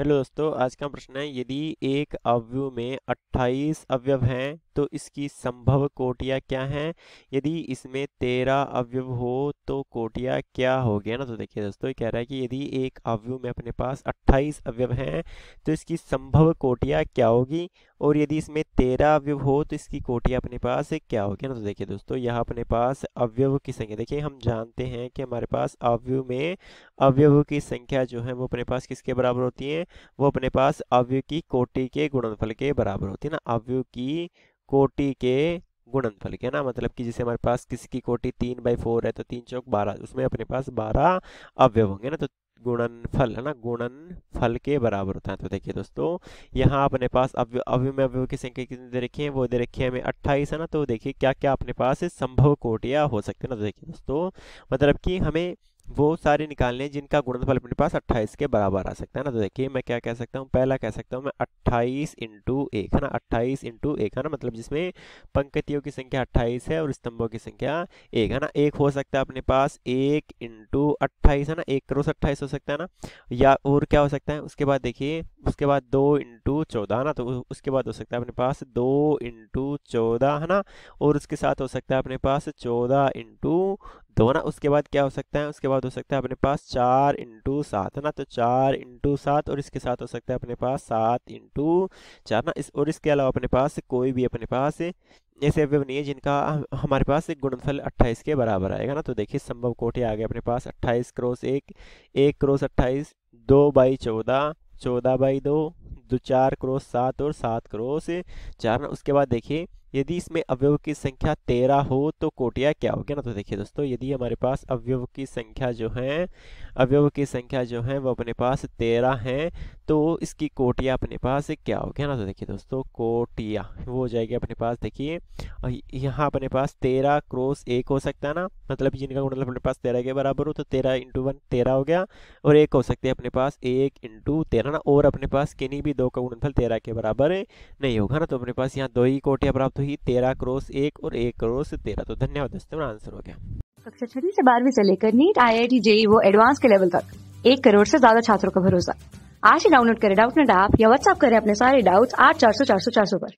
hello दोस्तों आज का प्रश्न है यदि एक अवयु में 28 अवयव हैं तो इसकी संभव कोटिया क्या है यदि इसमें 13 अवयव हो तो कोटिया क्या हो गया ना तो देखिए दोस्तों कह रहा है कि यदि एक अवयु में अपने पास 28 अवयव हैं तो इसकी संभव कोटिया क्या होगी और यदि इसमें 13 अवयव हो तो इसकी कोटिया अपने पास क्या होगी ना तो देखिए दोस्तों यहाँ अपने पास अवयव की संख्या देखिए हम जानते हैं कि हमारे पास अवयु में अवयव की संख्या जो है वो अपने पास किसके बराबर होती है वो अपने पास अव्यय की कोटि के गुणनफल के बराबर होती है ना अव्यय की कोटि के गुणनफल के ना मतलब कि जैसे हमारे पास किसी की कोटि तीन बाई फोर है तो तीन चौक बारह उसमें अपने पास बारह अवयव होंगे ना तो गुणनफल है ना गुणन फल के बराबर होता है तो देखिए दोस्तों यहाँ अपने पास अव्य अवयव में अवयव की संख्या कितनी दे रखी है वो दे रखी है हमें अट्ठाईस है ना तो देखिए क्या क्या अपने पास संभव कोटियाँ हो सकते हैं ना तो देखिए दोस्तों मतलब कि हमें वो सारे निकालने हैं जिनका गुणनफल अपने पास 28 के बराबर आ सकता है ना तो देखिए मैं क्या कह सकता हूँ पहला कह सकता हूँ मैं 28 इंटू एक है ना 28 इंटू एक है ना मतलब जिसमें पंक्तियों की संख्या 28 है और स्तंभों की संख्या एक है ना एक हो सकता है अपने पास एक इंटू अट्ठाईस है ना एक करोड़ अट्ठाईस हो सकता है ना या और क्या हो सकता है उसके बाद देखिए उसके बाद दो इंटू चौदह ना तो उसके बाद हो सकता है अपने पास दो इंटू चौदह है ना और उसके साथ हो सकता है अपने पास चौदह इंटू तो है ना उसके बाद क्या हो सकता है उसके बाद हो सकता है अपने पास चार इंटू सात है ना तो चार इंटू सात और इसके साथ हो सकता है अपने पास सात इंटू चार ना इस और इसके अलावा अपने पास कोई भी अपने पास ऐसे अवयव नहीं है जिनका हमारे पास एक गुणनफल 28 के बराबर आएगा ना तो देखिए संभव कोटे आ गए अपने पास 28 क्रॉस एक एक क्रॉस 28 दो बाई चौदह चौदह बाई दो दो चार क्रॉस सात और सात क्रॉस चार ना उसके बाद देखिए यदि इसमें अवयव की संख्या तेरह हो तो कोटिया क्या हो गया ना तो देखिए दोस्तों यदि हमारे पास अवयव की संख्या जो है अवयव की संख्या जो है वो अपने पास तेरह है तो इसकी कोटिया अपने पास क्या हो गया ना तो देखिए दोस्तों कोटिया वो हो जाएगी अपने पास देखिए यहाँ अपने पास तेरह क्रॉस एक हो सकता है ना मतलब जिनका गुणनफल मतलब अपने पास तेरह के बराबर हो तो तेरह इंटू वन तेरह हो गया और एक हो सकती है अपने पास एक इंटू तेरह ना और अपने पास किन्हीं भी दो का गुणनफल तेरह के बराबर नहीं होगा ना तो अपने पास यहाँ दो ही कोटियाँ प्राप्त हुई तेरह क्रॉस एक और एक क्रॉस तेरह तो धन्यवाद दोस्तों आंसर हो गया कक्षा छठी से बारहवीं से लेकर NEET I I T JEE वो एडवांस के लेवल तक एक करोड़ से ज्यादा छात्रों का भरोसा आज ही डाउनलोड करें ना आप या व्हाट्सअप करें अपने सारे डाउट्स आठ चार सौ चार सौ चार सौ पर